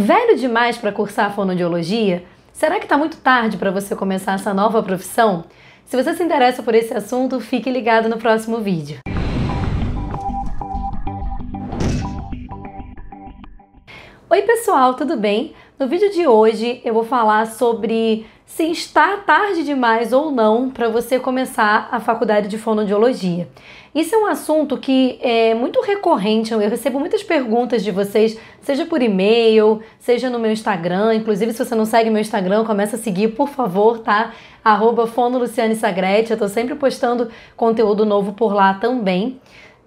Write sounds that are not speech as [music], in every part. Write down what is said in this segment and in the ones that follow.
Velho demais para cursar fonoaudiologia? Será que está muito tarde para você começar essa nova profissão? Se você se interessa por esse assunto, fique ligado no próximo vídeo. Oi pessoal, tudo bem? No vídeo de hoje eu vou falar sobre se está tarde demais ou não para você começar a faculdade de fonoaudiologia. Isso é um assunto que é muito recorrente, eu recebo muitas perguntas de vocês, seja por e-mail, seja no meu Instagram, inclusive se você não segue meu Instagram, começa a seguir, por favor, tá? Arroba eu tô sempre postando conteúdo novo por lá também.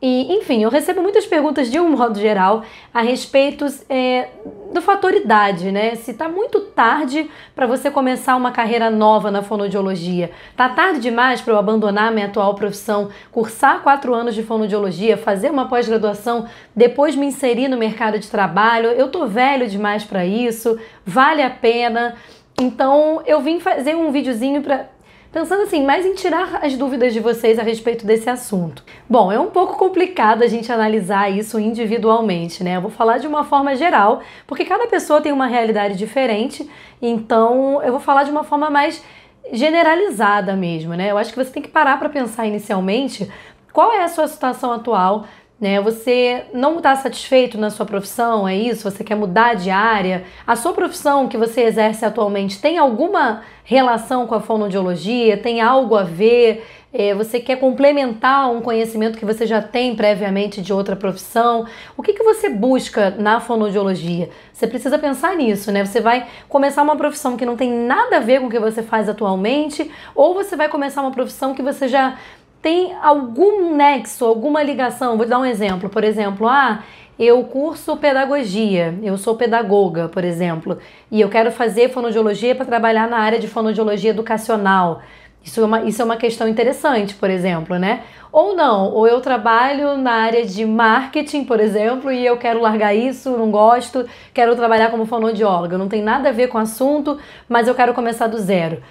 E, enfim, eu recebo muitas perguntas de um modo geral a respeito é, do fator idade, né? Se tá muito tarde para você começar uma carreira nova na fonodiologia, tá tarde demais para eu abandonar minha atual profissão, cursar quatro anos de fonodiologia, fazer uma pós-graduação, depois me inserir no mercado de trabalho, eu tô velho demais para isso, vale a pena. Então eu vim fazer um videozinho para pensando assim, mais em tirar as dúvidas de vocês a respeito desse assunto. Bom, é um pouco complicado a gente analisar isso individualmente, né? Eu vou falar de uma forma geral, porque cada pessoa tem uma realidade diferente, então eu vou falar de uma forma mais generalizada mesmo, né? Eu acho que você tem que parar para pensar inicialmente qual é a sua situação atual, né? Você não está satisfeito na sua profissão, é isso? Você quer mudar de área? A sua profissão que você exerce atualmente tem alguma relação com a fonoaudiologia? Tem algo a ver? É, você quer complementar um conhecimento que você já tem previamente de outra profissão? O que, que você busca na fonoaudiologia? Você precisa pensar nisso, né? Você vai começar uma profissão que não tem nada a ver com o que você faz atualmente, ou você vai começar uma profissão que você já tem algum nexo, alguma ligação. Vou te dar um exemplo. Por exemplo, ah, eu curso pedagogia, eu sou pedagoga, por exemplo, e eu quero fazer fonodiologia para trabalhar na área de fonodiologia educacional. Isso é, uma, isso é uma questão interessante, por exemplo, né? Ou não, ou eu trabalho na área de marketing, por exemplo, e eu quero largar isso, não gosto, quero trabalhar como fonodióloga. Não tem nada a ver com o assunto, mas eu quero começar do zero.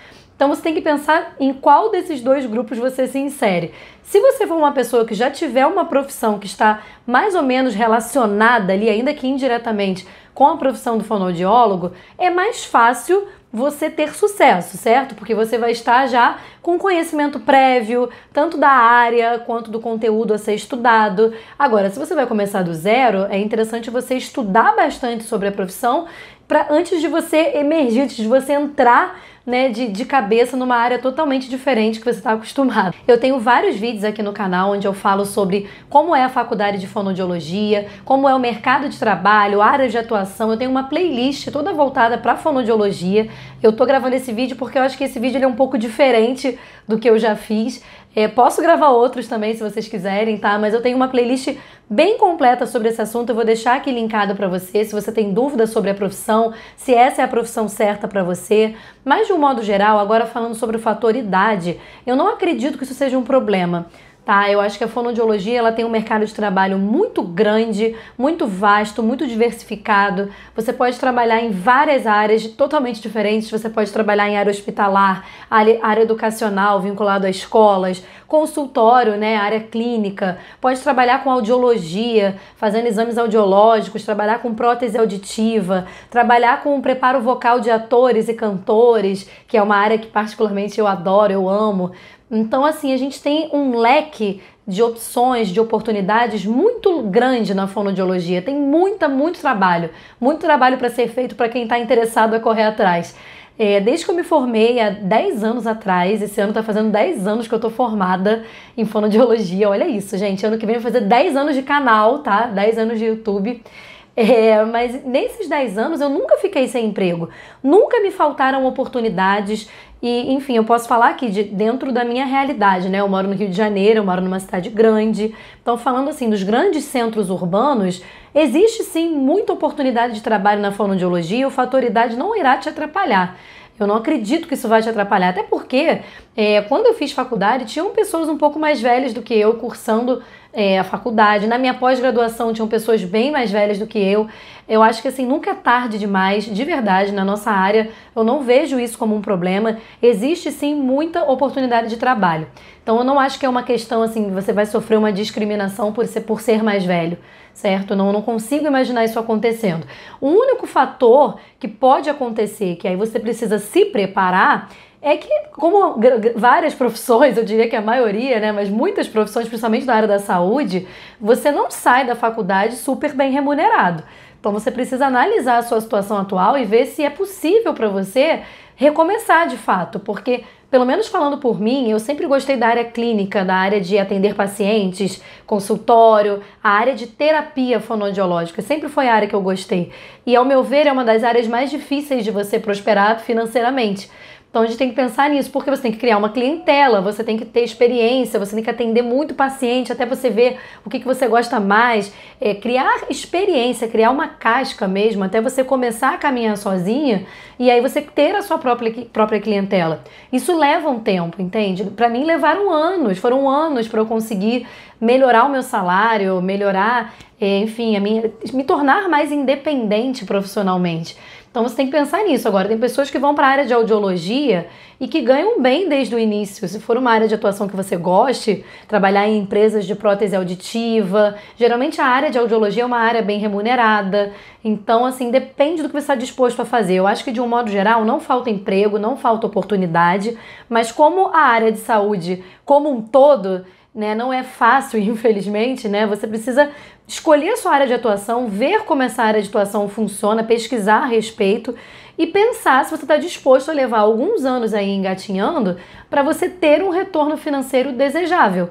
Então você tem que pensar em qual desses dois grupos você se insere. Se você for uma pessoa que já tiver uma profissão que está mais ou menos relacionada ali, ainda que indiretamente, com a profissão do fonoaudiólogo, é mais fácil você ter sucesso, certo? Porque você vai estar já com conhecimento prévio, tanto da área quanto do conteúdo a ser estudado. Agora, se você vai começar do zero, é interessante você estudar bastante sobre a profissão para antes de você emergir, antes de você entrar né, de, de cabeça numa área totalmente diferente que você está acostumado. Eu tenho vários vídeos aqui no canal onde eu falo sobre como é a faculdade de fonodiologia, como é o mercado de trabalho, áreas de atuação. Eu tenho uma playlist toda voltada para fonodiologia. Eu tô gravando esse vídeo porque eu acho que esse vídeo é um pouco diferente do que eu já fiz. É, posso gravar outros também se vocês quiserem, tá? Mas eu tenho uma playlist bem completa sobre esse assunto. Eu vou deixar aqui linkado para você, se você tem dúvidas sobre a profissão, se essa é a profissão certa para você. Mas de um modo geral, agora falando sobre o fator idade, eu não acredito que isso seja um problema tá? Eu acho que a fonoaudiologia ela tem um mercado de trabalho muito grande, muito vasto, muito diversificado. Você pode trabalhar em várias áreas totalmente diferentes. Você pode trabalhar em área hospitalar, área, área educacional vinculado a escolas consultório, né, área clínica, pode trabalhar com audiologia, fazendo exames audiológicos, trabalhar com prótese auditiva, trabalhar com o preparo vocal de atores e cantores, que é uma área que particularmente eu adoro, eu amo. Então, assim, a gente tem um leque de opções, de oportunidades muito grande na fonoaudiologia. Tem muita, muito trabalho. Muito trabalho para ser feito para quem está interessado a correr atrás. É, desde que eu me formei há 10 anos atrás, esse ano tá fazendo 10 anos que eu tô formada em fonoaudiologia. Olha isso, gente. Ano que vem eu vou fazer 10 anos de canal, tá? 10 anos de YouTube. É, mas nesses 10 anos eu nunca fiquei sem emprego, nunca me faltaram oportunidades e, enfim, eu posso falar aqui de, dentro da minha realidade, né? Eu moro no Rio de Janeiro, eu moro numa cidade grande. Então, falando assim dos grandes centros urbanos, existe sim muita oportunidade de trabalho na fonoaudiologia, o fator idade não irá te atrapalhar. Eu não acredito que isso vai te atrapalhar. Até porque, é, quando eu fiz faculdade, tinham pessoas um pouco mais velhas do que eu cursando é, a faculdade. Na minha pós-graduação tinham pessoas bem mais velhas do que eu. Eu acho que assim, nunca é tarde demais, de verdade, na nossa área, eu não vejo isso como um problema. Existe sim muita oportunidade de trabalho. Então eu não acho que é uma questão assim, você vai sofrer uma discriminação por ser, por ser mais velho, certo? Não, não consigo imaginar isso acontecendo. O único fator que pode acontecer, que aí você precisa se preparar, é que, como várias profissões, eu diria que a maioria, né, mas muitas profissões, principalmente na área da saúde, você não sai da faculdade super bem remunerado. Então você precisa analisar a sua situação atual e ver se é possível para você recomeçar de fato, porque pelo menos falando por mim, eu sempre gostei da área clínica, da área de atender pacientes, consultório, a área de terapia fonodiológica sempre foi a área que eu gostei. E ao meu ver, é uma das áreas mais difíceis de você prosperar financeiramente então a gente tem que pensar nisso, porque você tem que criar uma clientela, você tem que ter experiência, você tem que atender muito paciente até você ver o que, que você gosta mais. É, criar experiência, criar uma casca mesmo, até você começar a caminhar sozinha e aí você ter a sua própria, própria clientela. Isso leva um tempo, entende? Para mim levaram anos, foram anos para eu conseguir melhorar o meu salário, melhorar, é, enfim, a minha, me tornar mais independente profissionalmente. Então você tem que pensar nisso. Agora, tem pessoas que vão para a área de audiologia e que ganham bem desde o início. Se for uma área de atuação que você goste, trabalhar em empresas de prótese auditiva, geralmente a área de audiologia é uma área bem remunerada. Então, assim, depende do que você está disposto a fazer. Eu acho que, de um modo geral, não falta emprego, não falta oportunidade, mas como a área de saúde como um todo né? Não é fácil, [laughs] infelizmente, né? Você precisa escolher a sua área de atuação, ver como essa área de atuação funciona, pesquisar a respeito e pensar se você está disposto a levar alguns anos aí engatinhando para você ter um retorno financeiro desejável.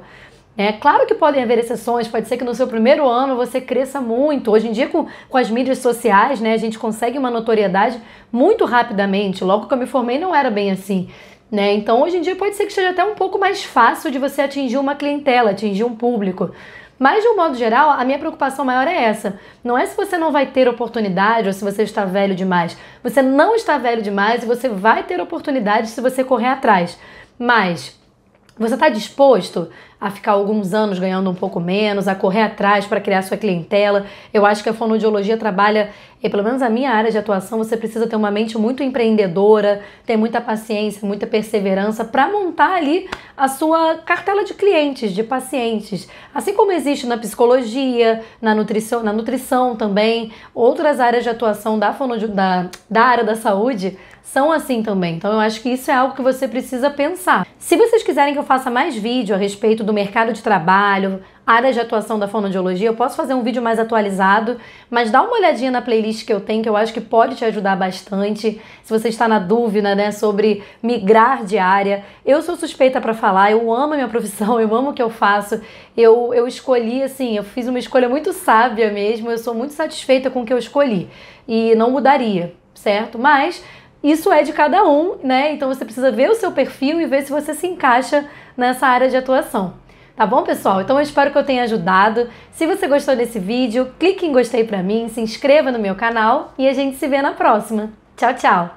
É claro que podem haver exceções, pode ser que no seu primeiro ano você cresça muito. Hoje em dia, com, com as mídias sociais, né, a gente consegue uma notoriedade muito rapidamente. Logo que eu me formei, não era bem assim. Né? Então, hoje em dia pode ser que seja até um pouco mais fácil de você atingir uma clientela, atingir um público. Mas, de um modo geral, a minha preocupação maior é essa. Não é se você não vai ter oportunidade ou se você está velho demais. Você não está velho demais e você vai ter oportunidade se você correr atrás. Mas, você está disposto a ficar alguns anos ganhando um pouco menos, a correr atrás para criar sua clientela. Eu acho que a fonoaudiologia trabalha, e eh, pelo menos a minha área de atuação, você precisa ter uma mente muito empreendedora, ter muita paciência, muita perseverança para montar ali a sua cartela de clientes, de pacientes. Assim como existe na psicologia, na nutrição, na nutrição também, outras áreas de atuação da, da, da área da saúde são assim também. Então eu acho que isso é algo que você precisa pensar. Se vocês quiserem que eu faça mais vídeo a respeito do do mercado de trabalho, áreas de atuação da fonoaudiologia, eu posso fazer um vídeo mais atualizado, mas dá uma olhadinha na playlist que eu tenho, que eu acho que pode te ajudar bastante. Se você está na dúvida, né, sobre migrar de área, eu sou suspeita para falar, eu amo a minha [laughs] profissão, eu amo o que eu faço. Eu, eu escolhi, assim, eu fiz uma escolha muito sábia mesmo, eu sou muito satisfeita com o que eu escolhi e não mudaria, certo? Mas isso é de cada um, né? Então você precisa ver o seu perfil e ver se você se encaixa nessa área de atuação. Tá bom, pessoal? Então eu espero que eu tenha ajudado. Se você gostou desse vídeo, clique em gostei pra mim, se inscreva no meu canal e a gente se vê na próxima. Tchau, tchau!